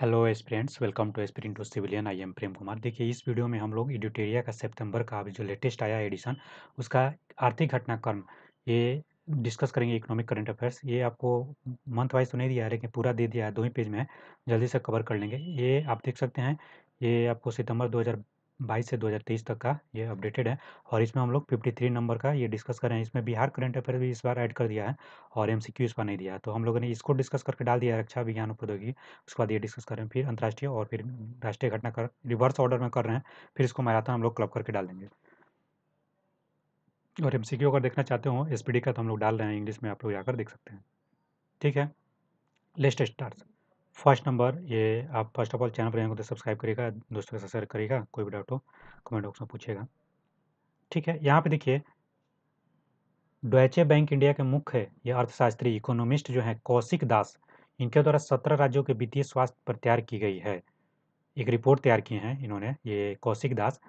hello aspirants welcome to aspirant to civilian I am Prem Kumar देखिए इस video में हम लोग एडिटेरिया का सितंबर का अभी जो लेटेस्ट आया एडिशन उसका आर्थिक घटनाक्रम ये डिस्कस करेंगे इकोनॉमिक करंट अफेयर्स ये आपको मंथ वाइज तो नहीं दिया है लेकिन पूरा दे दिया है दो ही पेज में है जल्दी से कवर कर लेंगे ये आप देख सकते हैं ये आपको सितंबर बाईस से 2023 तक का ये अपडेटेड है और इसमें हम लोग 53 नंबर का ये डिस्कस कर रहे हैं इसमें बिहार करंट अफेयर भी इस बार ऐड कर दिया है और एम इस बार नहीं दिया है तो हम लोगों ने इसको डिस्कस करके डाल दिया है रक्षा विज्ञान प्रौद्योगिकी उसके बाद ये डिस्कस कर रहे हैं फिर अंतर्राष्ट्रीय और फिर राष्ट्रीय घटना कर रिवर्स ऑर्डर में कर रहे हैं फिर इसको मैराथन हम लोग क्लब करके डाल देंगे और एम अगर देखना चाहते हो एस का तो हम लोग डाल रहे हैं इंग्लिश में आप लोग जाकर देख सकते हैं ठीक है लेस्ट स्टार्ट फर्स्ट नंबर ये आप फर्स्ट ऑफ ऑल चैनल पर तो सब्सक्राइब करेगा दोस्तों के साथ शेयर करिएगा कोई भी डाउट हो कमेंट बॉक्स में पूछेगा ठीक है यहाँ पे देखिए डोएचे बैंक इंडिया के मुख्य ये अर्थशास्त्री इकोनॉमिस्ट जो हैं कौशिक दास इनके द्वारा सत्रह राज्यों के वित्तीय स्वास्थ्य पर तैयार की गई है एक रिपोर्ट तैयार की है इन्होंने ये कौशिक दास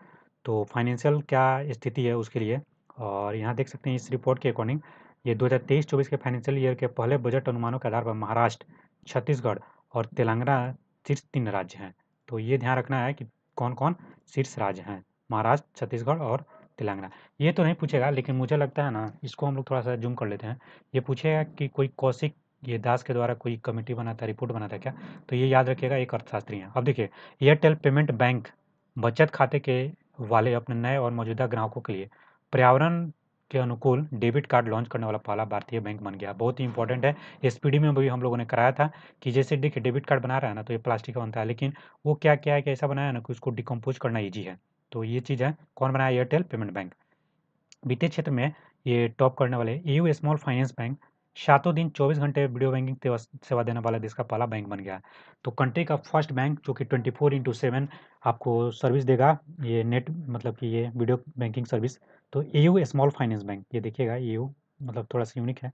तो फाइनेंशियल क्या स्थिति है उसके लिए और यहाँ देख सकते हैं इस रिपोर्ट के अकॉर्डिंग ये दो हज़ार के फाइनेंशियल ईयर के पहले बजट अनुमानों के आधार पर महाराष्ट्र छत्तीसगढ़ और तेलंगाना शीर्ष तीन राज्य हैं तो ये ध्यान रखना है कि कौन कौन शीर्ष राज्य हैं महाराष्ट्र छत्तीसगढ़ और तेलंगाना ये तो नहीं पूछेगा लेकिन मुझे लगता है ना इसको हम लोग थोड़ा सा जूम कर लेते हैं ये पूछेगा कि कोई कौशिक ये दास के द्वारा कोई कमेटी बना था रिपोर्ट बना था क्या तो ये याद रखिएगा एक अर्थशास्त्री है अब देखिए एयरटेल पेमेंट बैंक बचत खाते के वाले अपने नए और मौजूदा ग्राहकों के लिए पर्यावरण के अनुकूल डेबिट कार्ड लॉन्च करने वाला पहला भारतीय बैंक बन गया बहुत ही इंपॉर्टेंट है एस में भी हम लोगों ने कराया था कि जैसे देखिए डेबिट कार्ड बना रहा है ना तो ये प्लास्टिक का बनता है लेकिन वो क्या क्या है कि ऐसा बनाया ना कि उसको डिकम्पोज करना ईजी है तो ये चीज़ है कौन बनाया एयरटेल पेमेंट बैंक वित्तीय क्षेत्र में ये टॉप करने वाले ए स्मॉल फाइनेंस बैंक सातों दिन 24 घंटे वीडियो बैंकिंग सेवा देने वाला देश का पहला बैंक बन गया तो कंट्री का फर्स्ट बैंक जो कि 24 फोर इंटू सेवन आपको सर्विस देगा ये नेट मतलब कि ये वीडियो बैंकिंग सर्विस तो ए स्मॉल फाइनेंस बैंक ये देखिएगा ए मतलब थोड़ा सा यूनिक है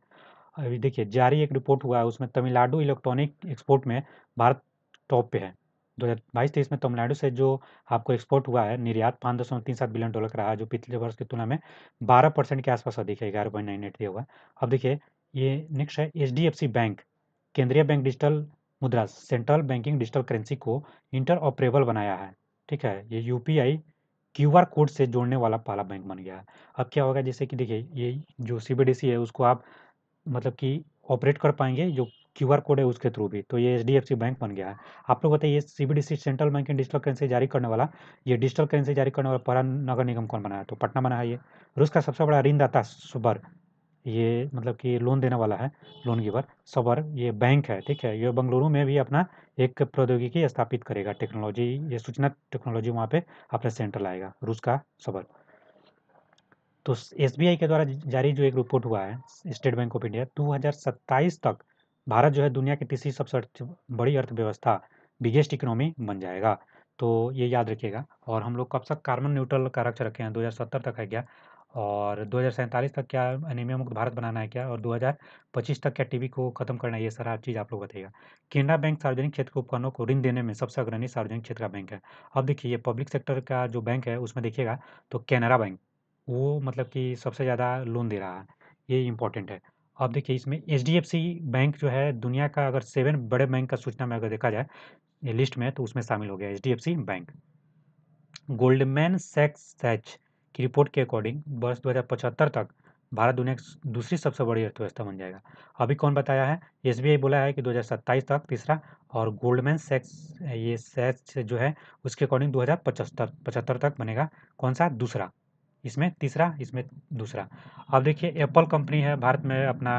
अभी देखिए जारी एक रिपोर्ट हुआ है उसमें तमिलनाडु इलेक्ट्रॉनिक एक्सपोर्ट में भारत टॉप पे है दो हज़ार बाईस तेईस में तमिलनाडु से जो आपको एक्सपोर्ट हुआ है निर्यात पाँच दशमलव तीन सात बिलियन डॉलर का रहा जो पिछले वर्ष की तुलना में बारह परसेंट के आसपास अधिक है ग्यारह पॉइंट नाइन एट दिया हुआ है अब देखिए ये नेक्स्ट है H D F C bank केंद्रीय बैंक डिजिटल मुद्रा सेंट्रल बैंकिंग डिजिटल करेंसी को इंटर ऑपरेबल बनाया है ठीक है ये U P I Q R code से जोड़ने वाला पहला बैंक बन गया है अब क्या होगा जैसे कि देखिए ये जो सी बी डी सी है उसको आप मतलब कि ऑपरेट कर पाएंगे जो क्यू आर कोड है उसके थ्रू भी तो ये H D F C bank बन गया है आप लोग बताइए C B D C central bank digital currency जारी करने वाला ये डिजिटल करेंसी जारी करने वाला पहला नगर निगम कौन बनाया तो पटना बना है ये रूस का सबसे बड़ा ऋणदाता सुबर ये मतलब कि लोन देने वाला है लोन गिवर सबर ये बैंक है ठीक है ये बंगलुरु में भी अपना एक प्रौद्योगिकी स्थापित करेगा टेक्नोलॉजी ये सूचना टेक्नोलॉजी वहाँ पे अपना सेंटर लाएगा रूस का सबर तो एस के द्वारा जारी जो एक रिपोर्ट हुआ है स्टेट बैंक ऑफ इंडिया 2027 तक भारत जो है दुनिया की तीसरी सबसे बड़ी अर्थव्यवस्था बिगेस्ट इकोनॉमी बन जाएगा तो ये याद रखिएगा और हम लोग कब तक कार्बन न्यूट्रल का रक्षा रखे हैं 2070 तक है क्या और दो तक क्या अनीमिया मुक्त भारत बनाना है क्या और 2025 तक क्या टीबी को खत्म करना है ये सारा चीज़ आप लोग बताइएगा केनरा बैंक सार्वजनिक क्षेत्र के उपकरणों को ऋण देने में सबसे अग्रणी सार्वजनिक क्षेत्र का बैंक है अब देखिए ये पब्लिक सेक्टर का जो बैंक है उसमें देखिएगा तो केनरा बैंक वो मतलब कि सबसे ज़्यादा लोन दे रहा है ये इंपॉर्टेंट है अब देखिए इसमें एच बैंक जो है दुनिया का अगर सेवन बड़े बैंक का सूचना में अगर देखा जाए लिस्ट में तो उसमें शामिल हो गया एच बैंक गोल्डमैन सेक्स सैच की रिपोर्ट के अकॉर्डिंग वर्ष दो तक भारत दुनिया की दूसरी सबसे बड़ी अर्थव्यवस्था बन जाएगा अभी कौन बताया है एस बोला है कि 2027 तक तीसरा और गोल्डमैन सेक्स ये सेक्स जो है उसके अकॉर्डिंग दो हज़ार तक बनेगा कौन सा दूसरा इसमें तीसरा इसमें दूसरा अब देखिए एप्पल कंपनी है भारत में अपना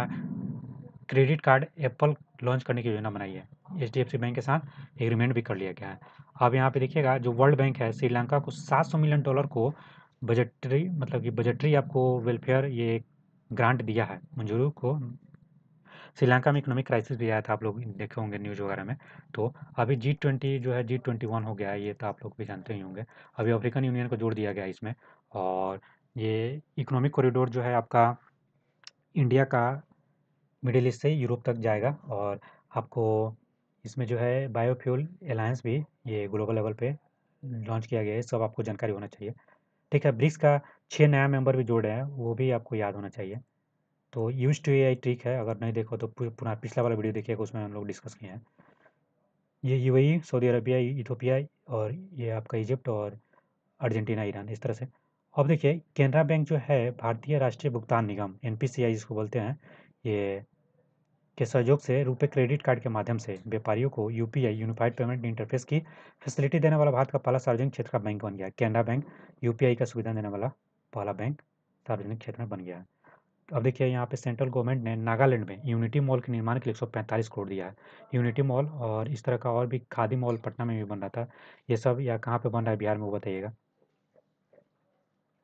क्रेडिट कार्ड एप्पल लॉन्च करने की योजना बनाई है एच बैंक के साथ एग्रीमेंट भी कर लिया गया है अब यहाँ पे देखिएगा जो वर्ल्ड बैंक है श्रीलंका को 700 मिलियन डॉलर को बजटरी मतलब कि बजटरी आपको वेलफेयर ये ग्रांट दिया है मंजूरू को श्रीलंका में इकोनॉमिक क्राइसिस भी आया था आप लोग देखे होंगे न्यूज़ वगैरह में तो अभी जी ट्वेंटी जो है जी ट्वेंटी वन हो गया है ये तो आप लोग भी जानते ही होंगे अभी अफ्रीकन यूनियन को जोड़ दिया गया इसमें और ये इकोनॉमिक कॉरिडोर जो है आपका इंडिया का मिडिल ईस्ट से यूरोप तक जाएगा और आपको इसमें जो है बायोफ्यूल अलायंस भी ये ग्लोबल लेवल पर लॉन्च किया गया है सब आपको जानकारी होना चाहिए ठीक है ब्रिक्स का छः नया मेंबर भी जोड़े हैं वो भी आपको याद होना चाहिए तो यूज टू ए ट्रिक है अगर नहीं देखो तो पुनः पिछला वाला वीडियो देखिएगा उसमें हम लोग डिस्कस किए हैं ये यू सऊदी अरबिया इथोपिया और ये आपका इजिप्ट और अर्जेंटीना ईरान इस तरह से अब देखिए केनरा बैंक जो है भारतीय राष्ट्रीय भुगतान निगम एन जिसको बोलते हैं ये के सहयोग से रुपए क्रेडिट कार्ड के माध्यम से व्यापारियों को यूपीआई यूनिफाइड पेमेंट इंटरफेस की फैसिलिटी देने वाला भारत का पहला सार्वजनिक क्षेत्र का बैंक बन गया कैनरा बैंक यूपीआई का सुविधा देने वाला पहला बैंक सार्वजनिक क्षेत्र में बन गया है अब देखिए यहाँ पे सेंट्रल गवर्नमेंट ने नागालैंड में यूनिटी मॉल के निर्माण के लिए एक करोड़ दिया है यूनिटी मॉल और इस तरह का और भी खादी मॉल पटना में भी बन रहा था ये सब यहाँ कहाँ पे बन रहा है बिहार में वो बताइएगा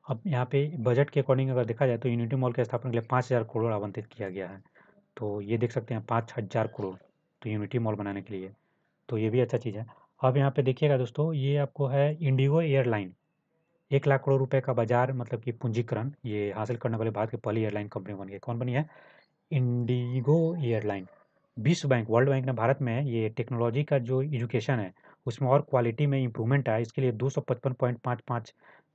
अब यहाँ पे बजट के अकॉर्डिंग अगर देखा जाए तो यूनिटी मॉल के स्थापना के लिए पाँच हज़ार करोड़ आवंटित किया गया है तो ये देख सकते हैं पाँच हज़ार करोड़ तो यूनिटी मॉल बनाने के लिए तो ये भी अच्छा चीज़ है अब यहाँ पे देखिएगा दोस्तों ये आपको है इंडिगो एयरलाइन एक लाख करोड़ रुपए का बाजार मतलब कि पूंजीकरण ये हासिल करने वाले भारत की पहली एयरलाइन कंपनी बन गई कौन बनी है इंडिगो एयरलाइन विश्व बैंक वर्ल्ड बैंक ने भारत में ये टेक्नोलॉजी का जो एजुकेशन है उसमें और क्वालिटी में इम्प्रूवमेंट आया इसके लिए दो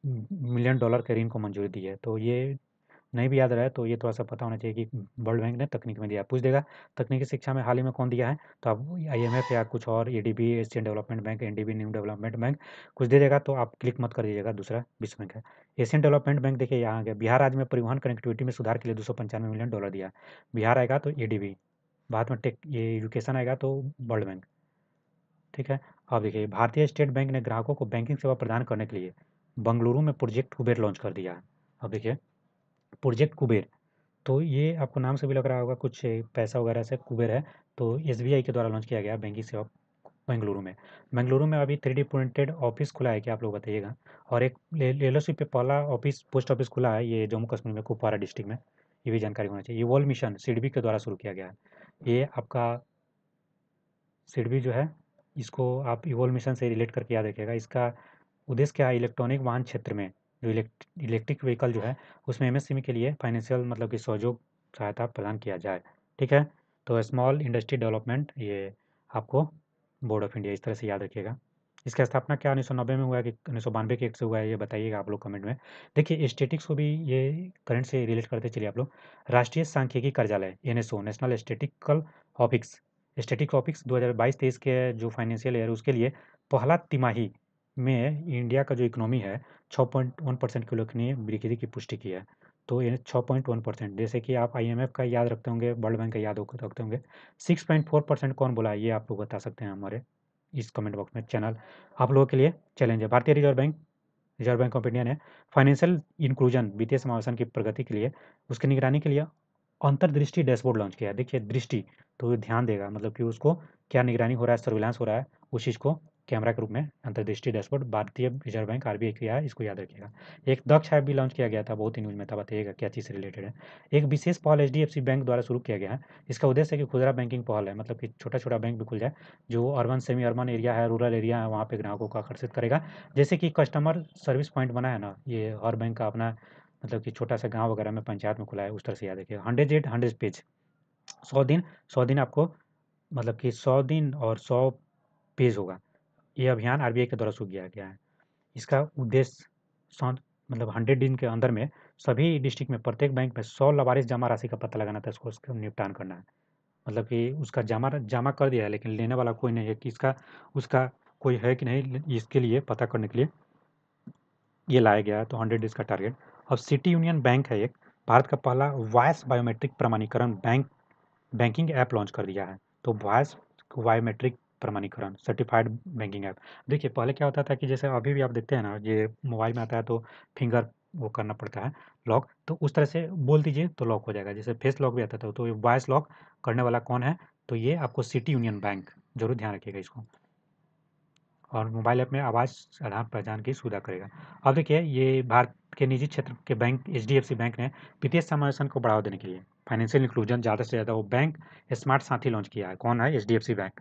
मिलियन डॉलर के ऋण को मंजूरी दी है तो ये नहीं भी याद रहा है तो ये थोड़ा सा पता होना चाहिए कि वर्ल्ड बैंक ने तकनीक में दिया पूछ देगा तकनीकी शिक्षा में हाल ही में कौन दिया है तो आप आईएमएफ या कुछ और बी Asian development bank NDB new development bank कुछ दे देगा तो आप क्लिक मत कर दीजिएगा दूसरा विश्व बैंक है एशियन डेवलपमेंट बैंक देखिए यहाँ आगे गया बिहार राज्य में परिवहन कनेक्टिविटी में सुधार के लिए दो मिलियन डॉलर दिया बिहार आएगा तो ए बाद में टेक ये एजुकेशन आएगा तो वर्ल्ड बैंक ठीक है अब देखिए भारतीय स्टेट बैंक ने ग्राहकों को बैंकिंग सेवा प्रदान करने के लिए बंगलुरु में प्रोजेक्ट कुबेर लॉन्च कर दिया है अब देखिए प्रोजेक्ट कुबेर तो ये आपको नाम से भी लग रहा होगा कुछ पैसा वगैरह से कुबेर है तो एस के द्वारा लॉन्च किया गया बैंकिंग सेवा बेंगलुरु में बेंगलुरु में अभी थ्री डी प्रिंटेड ऑफिस खुला है क्या आप लोग बताइएगा और एक लेलोशिप पे पहला ऑफिस पोस्ट ऑफिस खुला है ये जम्मू कश्मीर में कुपवारा डिस्ट्रिक्ट में ये भी जानकारी होना चाहिए ये वर्ल्ड मिशन सिडबी के द्वारा शुरू किया गया है ये आपका सिडबी जो है इसको आप इवोल मिशन से रिलेट करके याद रखिएगा इसका उद्देश्य क्या है इलेक्ट्रॉनिक वाहन क्षेत्र में जो इलेक्ट्रिक इलेक्ट्रिक व्हीकल जो है उसमें एमएसएमई के लिए फाइनेंशियल मतलब कि सहयोग सहायता प्रदान किया जाए ठीक है तो स्मॉल इंडस्ट्री डेवलपमेंट ये आपको बोर्ड ऑफ इंडिया इस तरह से याद रखिएगा इसका स्थापना क्या उन्नीस में हुआ है कि उन्नीस सौ बानवे के एक से हुआ है ये बताइएगा आप लोग कमेंट में देखिए स्टेटिक्स को भी ये करंट से रिलेट करते चलिए आप लोग राष्ट्रीय सांख्यिकी कार्यालय N national statistical office statistic office 2022 हज़ार के जो फाइनेंशियल ईयर उसके लिए पहला तिमाही में इंडिया का जो इकोनॉमी है छः पॉइंट वन परसेंट के लोग ने वृद्धि की पुष्टि है तो ये छः पॉइंट वन परसेंट जैसे कि आप आईएमएफ का याद रखते होंगे वर्ल्ड बैंक का याद रखते होंगे सिक्स पॉइंट फोर परसेंट कौन बोला ये आप लोग बता सकते हैं हमारे इस कमेंट बॉक्स में चैनल आप लोगों के लिए चैलेंज है भारतीय reserve bank reserve bank of India ने फाइनेंशियल इंक्लूजन वित्तीय समावेशन की प्रगति के लिए उसकी निगरानी के लिए अंतर्दृष्टि डैशबोर्ड लॉन्च किया देखिए दृष्टि तो ध्यान देगा मतलब कि उसको क्या निगरानी हो रहा है सर्विलांस हो रहा है उस चीज़ को कैमरा के रूप में अंतर्दृष्टि डैशबोर्ड भारतीय reserve bank RBI B I इसको याद रखिएगा एक दक्ष ऐप भी लॉन्च किया गया था बहुत ही न्यूज में था बताइएगा क्या चीज़ से रिलेटेड है एक विशेष पहल एच बैंक द्वारा शुरू किया गया है इसका उद्देश्य है कि खुदरा बैंकिंग पहल है मतलब कि छोटा छोटा बैंक भी खुल जाए जो अर्बन सेमी अर्बन एरिया है रूरल एरिया है वहाँ पर ग्राहकों को आकर्षित करेगा जैसे कि कस्टमर सर्विस पॉइंट बना है ना ये हर बैंक का अपना मतलब कि छोटा सा गाँव वगैरह में पंचायत में खुला है उस तरह से याद रखिएगा हंड्रेड एट हंड्रेड पेज सौ दिन सौ दिन आपको मतलब कि सौ दिन और सौ पेज होगा ये अभियान आर के द्वारा शुरू किया गया है इसका उद्देश्य मतलब हंड्रेड दिन के अंदर में सभी डिस्ट्रिक्ट में प्रत्येक बैंक में सौ लवारिस जमा राशि का पता लगाना था इसको उसका निपटान करना है मतलब कि उसका जमा जमा कर दिया है लेकिन लेने वाला कोई नहीं है कि इसका उसका कोई है कि नहीं इसके लिए पता करने के लिए ये लाया गया है तो हंड्रेड डेज का टारगेट अब सिटी यूनियन बैंक है एक भारत का पहला वॉयस बायोमेट्रिक प्रमाणीकरण बैंक बैंकिंग ऐप लॉन्च कर दिया है तो वॉयस बायोमेट्रिक प्रमाणीकरण सर्टिफाइड बैंकिंग ऐप देखिए पहले क्या होता था कि जैसे अभी भी आप देखते हैं ना ये मोबाइल में आता है तो फिंगर वो करना पड़ता है लॉक तो उस तरह से बोल दीजिए तो लॉक हो जाएगा जैसे फेस लॉक भी आता था तो ये वॉइस लॉक करने वाला कौन है तो ये आपको सिटी यूनियन बैंक जरूर ध्यान रखिएगा इसको और मोबाइल ऐप में आवाज़ आधार पहचान की सुविधा करेगा अब देखिए ये भारत के निजी क्षेत्र के बैंक एच बैंक ने वित्तीय समावेशन को बढ़ावा देने के लिए फाइनेंशियल इंक्लूजन ज़्यादा से ज़्यादा वो बैंक स्मार्ट साथी लॉन्च किया है कौन है एच बैंक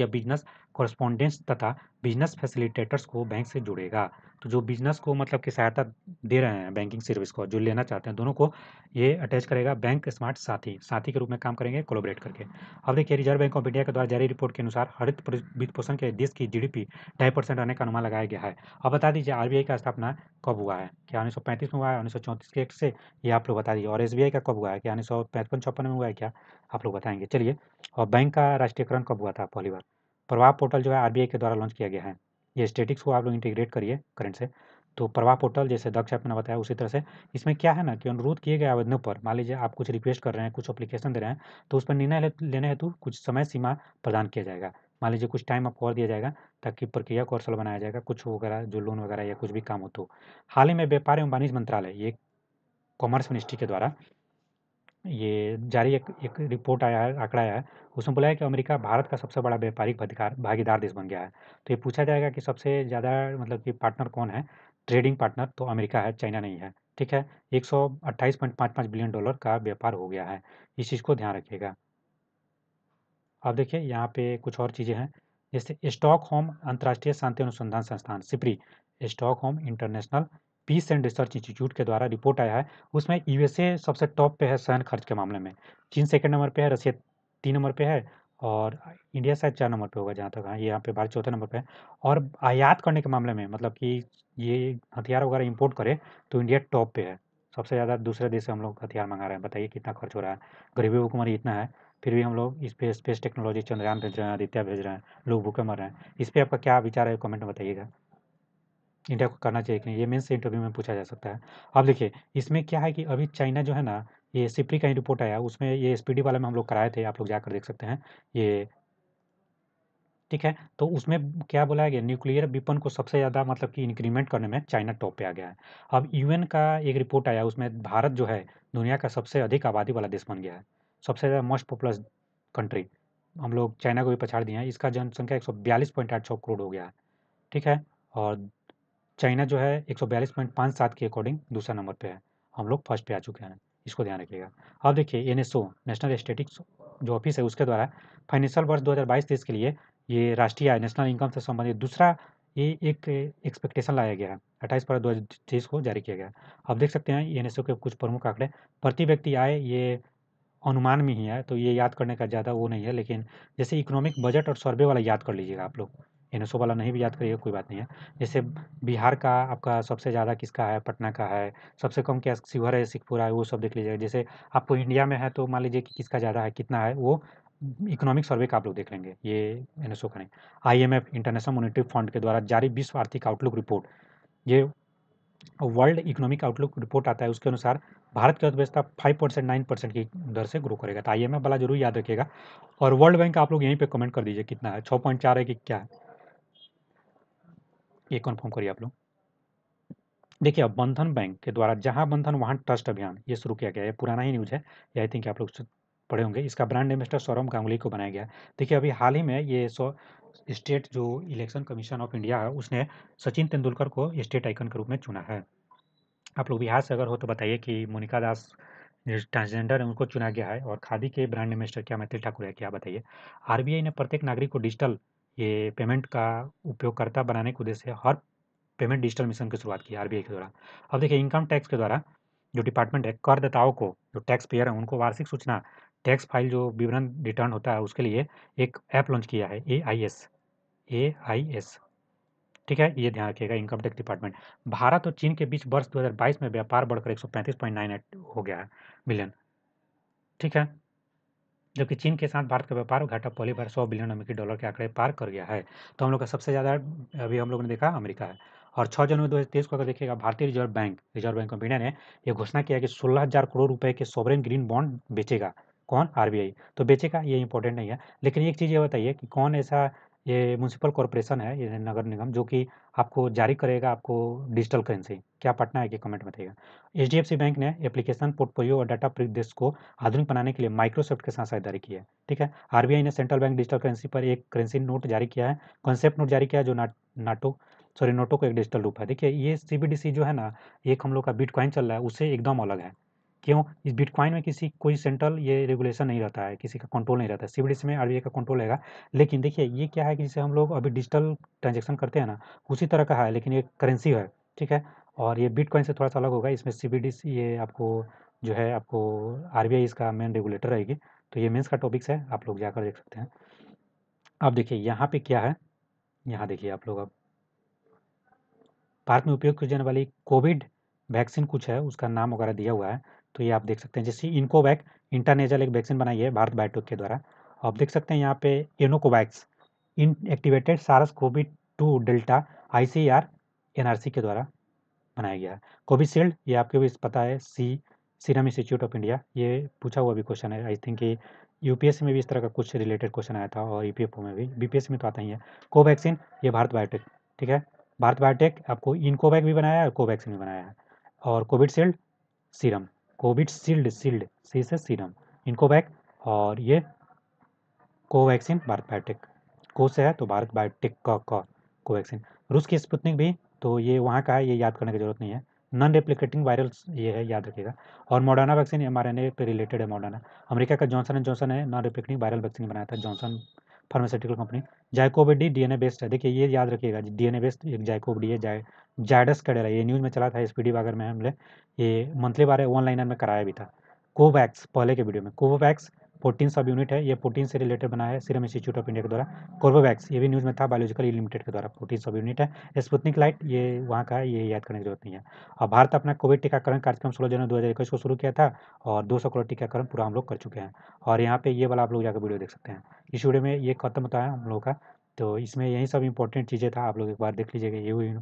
या बिजनेस कॉरस्पॉन्डेंट्स तथा बिजनेस फैसिलिटेटर्स को बैंक से जोड़ेगा तो जो बिजनेस को मतलब कि सहायता दे रहे हैं बैंकिंग सर्विस को जो लेना चाहते हैं दोनों को ये अटैच करेगा बैंक स्मार्ट साथी साथी के रूप में काम करेंगे कोलोबरेट करके अब देखिए रिजर्व बैंक ऑफ इंडिया के द्वारा जारी रिपोर्ट के अनुसार हरित वित्त पोषण के देश की जीडीपी ढाई परसेंट रहने का अनुमान लगाया गया है अब बता दीजिए आर का स्थापना कब हुआ है क्या उन्नीस में हुआ है उन्नीस के एक्ट से ये आप लोग बता दीजिए और एस का कब हुआ है क्या उन्नीस सौ में हुआ है क्या आप लोग बताएंगे चलिए और बैंक का राष्ट्रीयकरण कब हुआ था पहली बार प्रभाव पोर्टल जो है आरबीआई के द्वारा लॉन्च किया गया है ये स्टेटिक्स को आप लोग इंटीग्रेट करिए करंट से तो प्रवाह पोर्टल जैसे दक्ष आपने बताया उसी तरह से इसमें क्या है ना कि अनुरोध किए गए आवेदनों पर मान लीजिए आप कुछ रिक्वेस्ट कर रहे हैं कुछ अप्लीकेशन दे रहे हैं तो उस पर निर्णय लेने हेतु कुछ समय सीमा प्रदान किया जाएगा मान लीजिए कुछ टाइम आपको और दिया जाएगा ताकि प्रक्रिया को और बनाया जाएगा कुछ वगैरह जो लोन वगैरह या कुछ भी काम हो तो हाल ही में व्यापार एवं वाणिज्य मंत्रालय ये कॉमर्स मिनिस्ट्री के द्वारा ये जारी एक एक रिपोर्ट आया है आंकड़ा आया है उसमें बोला है कि अमेरिका भारत का सबसे बड़ा व्यापारिक भागीदार भागीदार देश बन गया है तो ये पूछा जाएगा कि सबसे ज़्यादा मतलब कि पार्टनर कौन है ट्रेडिंग पार्टनर तो अमेरिका है चाइना नहीं है ठीक है एक सौ पॉइंट पाँच पाँच बिलियन डॉलर का व्यापार हो गया है इस चीज़ को ध्यान रखिएगा अब देखिए यहाँ पे कुछ और चीज़ें हैं जैसे स्टॉक होम अंतर्राष्ट्रीय शांति अनुसंधान संस्थान SIPRI Stockholm international peace and research institute के द्वारा रिपोर्ट आया है उसमें यूएसए सबसे टॉप पे है सहन खर्च के मामले में चीन सेकेंड नंबर पे है रसिया तीन नंबर पे है और इंडिया शायद चार नंबर पे होगा जहाँ तक हाँ ये यहाँ पे भारत चौथे नंबर पे है और आयात करने के मामले में मतलब कि ये हथियार वगैरह इम्पोर्ट करे तो इंडिया टॉप पे है सबसे ज़्यादा दूसरे देश से हम लोग हथियार मंगा रहे हैं बताइए कितना खर्च हो रहा है गरीबी भुखमरी इतना है फिर भी हम लोग इस पर स्पेस टेक्नोलॉजी चंद्रयान भेज रहे हैं आदित्य भेज रहे हैं लोग भूखे मर रहे हैं इस पर आपका क्या विचार है कमेंट में बताइएगा इंडिया को करना चाहिए कि नहीं ये मेन से इंटरव्यू में पूछा जा सकता है अब देखिए इसमें क्या है कि अभी चाइना जो है ना ये सिप्री का ही रिपोर्ट आया उसमें ये एस वाला में हम लोग कराए थे आप लोग जाकर देख सकते हैं ये ठीक है तो उसमें क्या बोला गया न्यूक्लियर विपन को सबसे ज़्यादा मतलब कि इंक्रीमेंट करने में चाइना टॉप पे आ गया है अब यूएन का एक रिपोर्ट आया उसमें भारत जो है दुनिया का सबसे अधिक आबादी वाला देश बन गया है सबसे ज़्यादा मोस्ट पॉपुलस कंट्री हम लोग चाइना को भी पछाड़ दिए हैं इसका जनसंख्या एक करोड़ हो गया है ठीक है और चाइना जो है एक के अकॉर्डिंग दूसरा नंबर पे है हम लोग फर्स्ट पे आ चुके हैं इसको ध्यान रखिएगा अब देखिए एन नेशनल स्टेटिक्स जो ऑफिस है उसके द्वारा फाइनेंशियल वर्ष 2022 तेईस के लिए ये राष्ट्रीय नेशनल इनकम से संबंधित दूसरा ये एक एक्सपेक्टेशन लाया गया है अट्ठाईस फरवरी दो हज़ार तेईस को जारी किया गया अब देख सकते हैं एन के कुछ प्रमुख आंकड़े प्रति व्यक्ति आए ये अनुमान में ही है तो ये याद करने का ज़्यादा वो नहीं है लेकिन जैसे इकोनॉमिक बजट और सर्वे वाला याद कर लीजिएगा आप लोग एन वाला नहीं भी याद करिएगा कोई बात नहीं है जैसे बिहार का आपका सबसे ज़्यादा किसका है पटना का है सबसे कम क्या शिवहर है सिखपुरा है वो सब देख लीजिएगा जैसे आपको इंडिया में है तो मान लीजिए कि किसका ज़्यादा है कितना है वो इकोनॉमिक सर्वे का आप लोग देख लेंगे ये एन का नहीं I M F international monetary fund के द्वारा जारी विश्व आर्थिक आउटलुक रिपोर्ट ये वर्ल्ड इकोनॉमिक आउटलुक रिपोर्ट आता है उसके अनुसार भारत की अर्थव्यवस्था फाइव परसेंट नाइन परसेंट की दर से ग्रो करेगा तो आई वाला जरूर याद रखिएगा और वर्ल्ड बैंक आप लोग यहीं पे कमेंट कर दीजिए कितना है छः पॉइंट चार है कि क्या है ये कन्फर्म करिए आप लोग देखिए अब बंधन बैंक के द्वारा जहां बंधन वहां ट्रस्ट अभियान ये शुरू किया गया है पुराना ही न्यूज़ है ये आई थिंक आप लोग पढ़े होंगे इसका ब्रांड एम्बेस्टर सौरभ गांगुली को बनाया गया देखिए अभी हाल ही में ये स्टेट जो इलेक्शन कमीशन ऑफ इंडिया है उसने सचिन तेंदुलकर को स्टेट आइकन के रूप में चुना है आप लोग बिहार से अगर हो तो बताइए कि मोनिका दास ट्रांसजेंडर है उनको चुना गया है और खादी के ब्रांड एम्बेस्टर क्या मैथिल ठाकुर है क्या बताइए आरबीआई ने प्रत्येक नागरिक को डिजिटल ये पेमेंट का उपयोगकर्ता बनाने के उद्देश्य हर पेमेंट डिजिटल मिशन की शुरुआत की आर के द्वारा अब देखिए इनकम टैक्स के द्वारा जो डिपार्टमेंट है करदाताओं को जो टैक्स पेयर है उनको वार्षिक सूचना टैक्स फाइल जो विवरण रिटर्न होता है उसके लिए एक ऐप लॉन्च किया है ए I S A I S ठीक है ये ध्यान रखिएगा इनकम टैक्स डिपार्टमेंट भारत और चीन के बीच वर्ष 2022 में व्यापार बढ़कर 135.98 हो गया है मिलियन ठीक है जबकि चीन के साथ भारत का व्यापार घाटा पहली बार सौ बिलियन अमेरिकी डॉलर के आंकड़े पार कर गया है तो हम लोग का सबसे ज़्यादा अभी हम लोगों ने देखा अमेरिका है और छः जनवरी दो हज़ार तेईस को अगर देखिएगा भारतीय reserve bank reserve bank of India ने यह घोषणा किया कि सोलह हज़ार करोड़ रुपए के सोवरेन ग्रीन बॉन्ड बेचेगा कौन आर तो बेचेगा ये इंपॉर्टेंट नहीं है लेकिन एक चीज़ ये बताइए कि कौन ऐसा ये म्यूनसिपल कॉरपोरेशन है ये नगर निगम जो कि आपको जारी करेगा आपको डिजिटल करेंसी क्या पटना है कि कमेंट में बताइएगा एच बैंक ने एप्लीकेशन पोर्टफोलियो और डाटा प्रदेश को आधुनिक बनाने के लिए माइक्रोसॉफ्ट के साथ साझेदारी की है ठीक है आरबीआई ने सेंट्रल बैंक डिजिटल करेंसी पर एक करेंसी नोट जारी किया है कॉन्सेप्ट नोट जारी किया है जो ना, नाटो सॉरी नोटो को एक डिजिटल रूप है देखिए ये सी जो है ना एक हम लोग का बिटकॉइन चल रहा है उससे एकदम अलग है क्यों इस बिटकॉइन में किसी कोई सेंट्रल ये रेगुलेशन नहीं रहता है किसी का कंट्रोल नहीं रहता है सीबीडीसी में आरबीआई का कंट्रोल रहेगा लेकिन देखिए ये क्या है कि जिसे हम लोग अभी डिजिटल ट्रांजेक्शन करते हैं ना उसी तरह का है लेकिन ये करेंसी है ठीक है और ये बिटकॉइन से थोड़ा सा अलग होगा इसमें सी ये आपको जो है आपको आर इसका मेन रेगुलेटर रहेगी तो ये मेंस का टॉपिक्स है आप लोग जाकर देख सकते हैं अब देखिए यहाँ पे क्या है यहाँ देखिए आप लोग अब भारत में उपयोग की जाने वाली कोविड वैक्सीन कुछ है उसका नाम वगैरह दिया हुआ है तो ये आप देख सकते हैं जैसे इनकोवैक इंटरनेशनल एक वैक्सीन बनाई है भारत बायोटेक के द्वारा आप देख सकते हैं यहाँ पे एनोकोवैक्स inactivated SARS COVID two delta I C R C के द्वारा बनाया गया है कोविशील्ड ये आपके भी पता है C serum institute of India ये पूछा हुआ भी क्वेश्चन है आई थिंक ये यूपीएससी में भी इस तरह का कुछ रिलेटेड क्वेश्चन आया था और ई में भी बीपीएससी में तो आता ही है कोवैक्सीन ये भारत बायोटेक ठीक है भारत बायोटेक आपको इनकोवैक भी बनाया है कोवैक्सीन भी बनाया है और Covishield serum Covishield shield C से सीरम इनकोवैक और ये कोवैक्सीन भारत बायोटेक को से है तो भारत बायोटेक का कोवैक्सीन रूस की स्पुतनिक भी तो ये वहाँ का है ये याद करने की जरूरत नहीं है नॉन रेप्लिकेटिंग वायरल ये है याद रखिएगा और मॉडर्ना वैक्सीन एम आर पे रिलेटेड है मॉडर्ना अमेरिका का जॉनसन एंड जॉनसन है नॉन रेप्लिकेटिंग वायरल वैक्सीन बनाया था जॉनसन फार्मास्यूटिकल कंपनी जायकोबडी डी एन ए बेस्ड है देखिए ये याद रखिएगा डी एन ए बेस्ड एक जायकोबडी है जाय जायडस कडेरा ये न्यूज़ में चला था एस पी डी वगैरह में हमने ये मंथली बार ऑनलाइन में कराया भी था कोवैक्स पहले के वीडियो में कोवैक्स फोर्टीन सब यूनिट है ये प्रोटीन से रिलेटेड बना है सीरम इंस्टीट्यूट ऑफ इंडिया के द्वारा कोर्बोवैक्स ये भी न्यूज़ में था बायोलॉजिकल लिमिटेड के द्वारा प्रोटीन सब यूनिट है स्पुतनिक लाइट ये वहाँ का है ये याद करने की जरूरत नहीं है और भारत अपना कोविड टीकाकरण कार्यक्रम सोलह जनवरी दो हज़ार इक्कीस को शुरू किया था और दो सौ करोड़ टीकाकरण पूरा हम लोग कर चुके हैं और यहाँ पे ये वाला आप लोग जाकर वीडियो देख सकते हैं इस वीडियो में ये खत्म होता है हम लोग का तो इसमें यही सब इंपॉर्टेंट चीज़ें था आप लोग एक बार देख लीजिएगा ये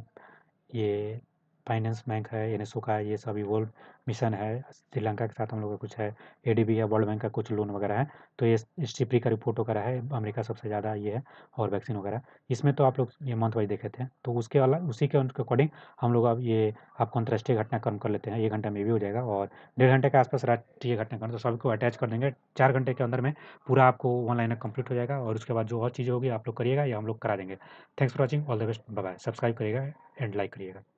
ये फाइनेंस बैंक है एन का ये सब वर्ल्ड मिशन है श्रीलंका के साथ हम लोग का कुछ है ए या वर्ल्ड बैंक का कुछ लोन वगैरह है तो ये एस का रिपोर्ट वगैरह है अमेरिका सबसे ज़्यादा ये है और वैक्सीन वगैरह इसमें तो आप लोग ये मंथ वाइज देखे थे तो उसके अलग उसी के अकॉर्डिंग हम लोग अब ये आपको अंतर्राष्ट्रीय घटनाक्रम कर लेते हैं एक घंटा में भी हो जाएगा और डेढ़ घंटे के आसपास राष्ट्रीय घटनाक्रम तो सबको अटैच कर देंगे चार घंटे के अंदर में पूरा आपको ऑनलाइन लाइनर कंप्लीट हो जाएगा और उसके बाद जो और चीज़ें होगी आप लोग करिएगा या हम लोग करा देंगे thanks for watching all the best bye subscribe करिएगा एंड लाइक करिएगा